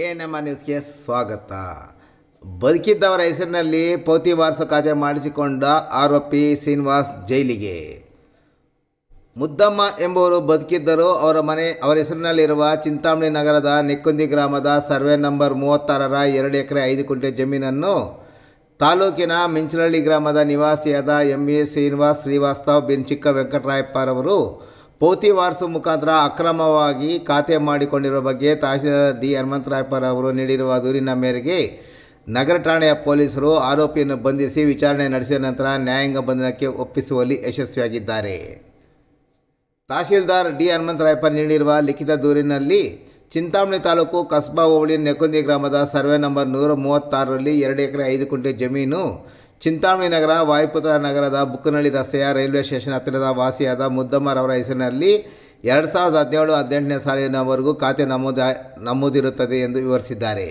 A ನಮ್ಮ ನ್ಯೂಸ್ಗೆ ಸ್ವಾಗತ ಬದುಕಿದ್ದವರ ಹೆಸರಿನಲ್ಲಿ ಪೌತಿ ವಾರಸು ಖಾತೆ ಮಾಡಿಸಿಕೊಂಡ ಆರೋಪಿ ಶ್ರೀನಿವಾಸ್ ಜೈಲಿಗೆ ಮುದ್ದಮ್ಮ ಎಂಬುವರು ಬದುಕಿದ್ದರು ಅವರ ಮನೆ ಅವರ ಹೆಸರಿನಲ್ಲಿರುವ ಚಿಂತಾಮಣಿ ನಗರದ ನೆಕ್ಕುಂದಿ ಗ್ರಾಮದ ಸರ್ವೆ ನಂಬರ್ ಮೂವತ್ತಾರರ ಎರಡು ಎಕರೆ ಐದು ಕುಂಟೆ ಜಮೀನನ್ನು ತಾಲೂಕಿನ ಮಿಂಚನಹಳ್ಳಿ ಗ್ರಾಮದ ನಿವಾಸಿಯಾದ ಎಂ ಎ ಶ್ರೀನಿವಾಸ್ ಶ್ರೀವಾಸ್ತವ್ ಬಿನ್ ಚಿಕ್ಕ ವೆಂಕಟರಾಯಪ್ಪರವರು ವಾರಸು ಮುಖಾಂತರ ಅಕ್ರಮವಾಗಿ ಖಾತೆ ಮಾಡಿಕೊಂಡಿರುವ ಬಗ್ಗೆ ತಹಸೀಲ್ದಾರ್ ಡಿ ಹನುಮಂತರಾಯಪ್ಪರ್ ಅವರು ನೀಡಿರುವ ದೂರಿನ ಮೇರೆಗೆ ನಗರ ಠಾಣೆಯ ಪೊಲೀಸರು ಆರೋಪಿಯನ್ನು ಬಂಧಿಸಿ ವಿಚಾರಣೆ ನಡೆಸಿದ ನಂತರ ನ್ಯಾಯಾಂಗ ಬಂಧನಕ್ಕೆ ಒಪ್ಪಿಸುವಲ್ಲಿ ಯಶಸ್ವಿಯಾಗಿದ್ದಾರೆ ತಹಸೀಲ್ದಾರ್ ಡಿ ಹನುಮಂತರಾಯಪ್ಪ ನೀಡಿರುವ ಲಿಖಿತ ದೂರಿನಲ್ಲಿ ಚಿಂತಾಮಣಿ ತಾಲೂಕು ಕಸ್ಬಾ ಹೋಬಳಿ ನೆಕುಂದಿ ಗ್ರಾಮದ ಸರ್ವೆ ನಂಬರ್ ನೂರ ಮೂವತ್ತಾರರಲ್ಲಿ ಎರಡು ಎಕರೆ ಐದು ಕುಂಟೆ ಜಮೀನು ಚಿಂತಾಮಣಿ ನಗರ ವಾಯುಪುತ್ರ ನಗರದ ಬುಕ್ಕನಹಳ್ಳಿ ರಸ್ತೆಯ ರೈಲ್ವೆ ಸ್ಟೇಷನ್ ಹತ್ತಿರದ ವಾಸಿಯಾದ ಅವರ ಹೆಸರಿನಲ್ಲಿ ಎರಡು ಸಾವಿರದ ಹದಿನೇಳು ಹದಿನೆಂಟನೇ ಸಾಲಿನವರೆಗೂ ಖಾತೆ ನಮೂದ ನಮೂದಿರುತ್ತದೆ ಎಂದು ವಿವರಿಸಿದ್ದಾರೆ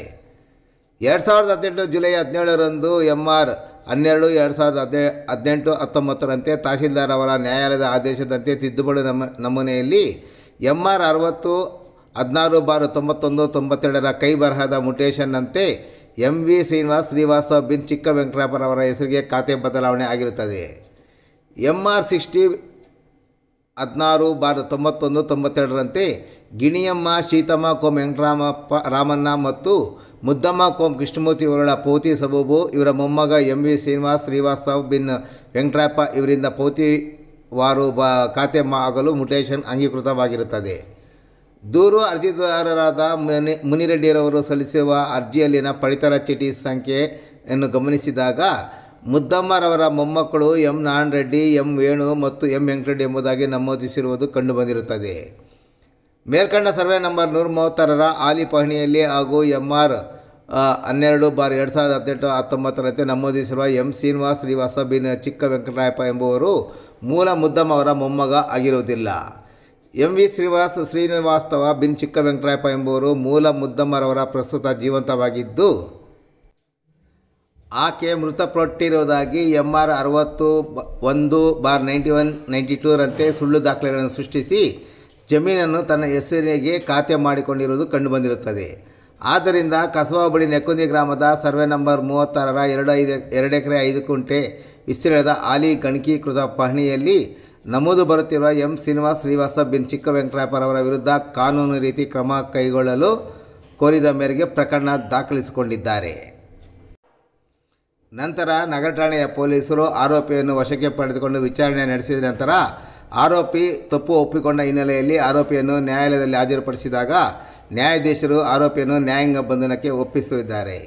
ಎರಡು ಸಾವಿರದ ಹದಿನೆಂಟು ಜುಲೈ ಹದಿನೇಳರಂದು ಎಂ ಆರ್ ಹನ್ನೆರಡು ಎರಡು ಸಾವಿರದ ಹದಿನೇ ಹದಿನೆಂಟು ಹತ್ತೊಂಬತ್ತರಂತೆ ತಹಶೀಲ್ದಾರ್ ಅವರ ನ್ಯಾಯಾಲಯದ ಆದೇಶದಂತೆ ತಿದ್ದುಪಡಿ ನಮ ನಮೂನೆಯಲ್ಲಿ ಎಂ ಆರ್ ಅರವತ್ತು ಹದಿನಾರು ಬಾರು ತೊಂಬತ್ತೊಂದು ತೊಂಬತ್ತೆರಡರ ಕೈ ಬರಹದ ಮುಟೇಷನ್ನಂತೆ ಎಂ ವಿ ಶ್ರೀನಿವಾಸ್ ಶ್ರೀವಾಸ್ತವ್ ಬಿನ್ ಚಿಕ್ಕ ಅವರ ಹೆಸರಿಗೆ ಖಾತೆ ಬದಲಾವಣೆ ಆಗಿರುತ್ತದೆ ಎಂ ಆರ್ ಸಿಕ್ಸ್ಟಿ ಹದಿನಾರು ಬಾರ್ ತೊಂಬತ್ತೊಂದು ತೊಂಬತ್ತೆರಡರಂತೆ ಗಿಣಿಯಮ್ಮ ಶೀತಮ್ಮ ಕೋಮ್ ವೆಂಕಟರಾಮಪ್ಪ ರಾಮಣ್ಣ ಮತ್ತು ಮುದ್ದಮ್ಮ ಕೋಂ ಕೃಷ್ಣಮೂರ್ತಿ ಇವರುಗಳ ಪೌತಿ ಸಬೂಬು ಇವರ ಮೊಮ್ಮಗ ಎಂ ವಿ ಶ್ರೀನಿವಾಸ್ ಶ್ರೀವಾಸ್ತವ್ ಬಿನ್ ವೆಂಕಟಪ್ಪ ಇವರಿಂದ ಪೌತಿ ವಾರು ಬ ಖಾತೆ ಆಗಲು ಮುಟೇಶನ್ ಅಂಗೀಕೃತವಾಗಿರುತ್ತದೆ ದೂರು ಅರ್ಜಿದಾರರಾದ ಮುನಿ ಮುನಿರೆಡ್ಡಿಯರವರು ಸಲ್ಲಿಸುವ ಅರ್ಜಿಯಲ್ಲಿನ ಪಡಿತರ ಚೀಟಿ ಸಂಖ್ಯೆಯನ್ನು ಗಮನಿಸಿದಾಗ ಮುದ್ದಮ್ಮರವರ ಮೊಮ್ಮಕ್ಕಳು ಎಂ ನಾರಾಯಣ ರೆಡ್ಡಿ ಎಂ ವೇಣು ಮತ್ತು ಎಂ ವೆಂಕಟರೆಡ್ಡಿ ಎಂಬುದಾಗಿ ನಮೂದಿಸಿರುವುದು ಕಂಡುಬಂದಿರುತ್ತದೆ ಮೇಲ್ಕಂಡ ಸರ್ವೆ ನಂಬರ್ ನೂರ ಮೂವತ್ತಾರರ ಆಲಿ ಪಹಣಿಯಲ್ಲಿ ಹಾಗೂ ಎಂ ಆರ್ ಹನ್ನೆರಡು ಬಾರ್ ಎರಡು ಸಾವಿರದ ಹದಿನೆಂಟು ಹತ್ತೊಂಬತ್ತರಂತೆ ನಮೂದಿಸಿರುವ ಎಂ ಶ್ರೀನಿವಾಸ್ ಶ್ರೀವಾಸ ಬಿನ್ ಚಿಕ್ಕ ವೆಂಕಟರಾಯಪ್ಪ ಎಂಬುವರು ಮೂಲ ಅವರ ಮೊಮ್ಮಗ ಆಗಿರುವುದಿಲ್ಲ ಎಂ ವಿ ಶ್ರೀನಿವಾಸ್ ಶ್ರೀನಿವಾಸ್ತವ ಬಿನ್ ಚಿಕ್ಕ ವೆಂಕಟರಾಯಪ್ಪ ಎಂಬುವರು ಮೂಲ ಮುದ್ದಮ್ಮರವರ ಪ್ರಸ್ತುತ ಜೀವಂತವಾಗಿದ್ದು ಆಕೆ ಮೃತಪಟ್ಟಿರುವುದಾಗಿ ಎಂ ಆರ್ ಅರವತ್ತು ಒಂದು ಬಾರ್ ನೈಂಟಿ ಒನ್ ನೈಂಟಿ ಟೂರಂತೆ ಸುಳ್ಳು ದಾಖಲೆಗಳನ್ನು ಸೃಷ್ಟಿಸಿ ಜಮೀನನ್ನು ತನ್ನ ಹೆಸರಿಗೆ ಖಾತೆ ಮಾಡಿಕೊಂಡಿರುವುದು ಕಂಡುಬಂದಿರುತ್ತದೆ ಆದ್ದರಿಂದ ಕಸಬಾಬಳಿ ನೆಕ್ಕುಂದಿ ಗ್ರಾಮದ ಸರ್ವೆ ನಂಬರ್ ಮೂವತ್ತಾರರ ಎರಡು ಐದು ಎರಡು ಎಕರೆ ಐದು ಕುಂಟೆ ವಿಸ್ತೀರ್ಣದ ಆಲಿ ಗಣಕೀಕೃತ ಪಹಣಿಯಲ್ಲಿ ನಮೂದು ಬರುತ್ತಿರುವ ಎಂ ಶ್ರೀನಿವಾಸ್ ಶ್ರೀವಾಸ ಬಿನ್ ಚಿಕ್ಕ ವೆಂಕಟರಾಯಪ್ಪರವರ ಅವರ ವಿರುದ್ಧ ಕಾನೂನು ರೀತಿ ಕ್ರಮ ಕೈಗೊಳ್ಳಲು ಕೋರಿದ ಮೇರೆಗೆ ಪ್ರಕರಣ ದಾಖಲಿಸಿಕೊಂಡಿದ್ದಾರೆ ನಂತರ ನಗರ ಠಾಣೆಯ ಪೊಲೀಸರು ಆರೋಪಿಯನ್ನು ವಶಕ್ಕೆ ಪಡೆದುಕೊಂಡು ವಿಚಾರಣೆ ನಡೆಸಿದ ನಂತರ ಆರೋಪಿ ತಪ್ಪು ಒಪ್ಪಿಕೊಂಡ ಹಿನ್ನೆಲೆಯಲ್ಲಿ ಆರೋಪಿಯನ್ನು ನ್ಯಾಯಾಲಯದಲ್ಲಿ ಹಾಜರುಪಡಿಸಿದಾಗ ನ್ಯಾಯಾಧೀಶರು ಆರೋಪಿಯನ್ನು ನ್ಯಾಯಾಂಗ ಬಂಧನಕ್ಕೆ ಒಪ್ಪಿಸಿದ್ದಾರೆ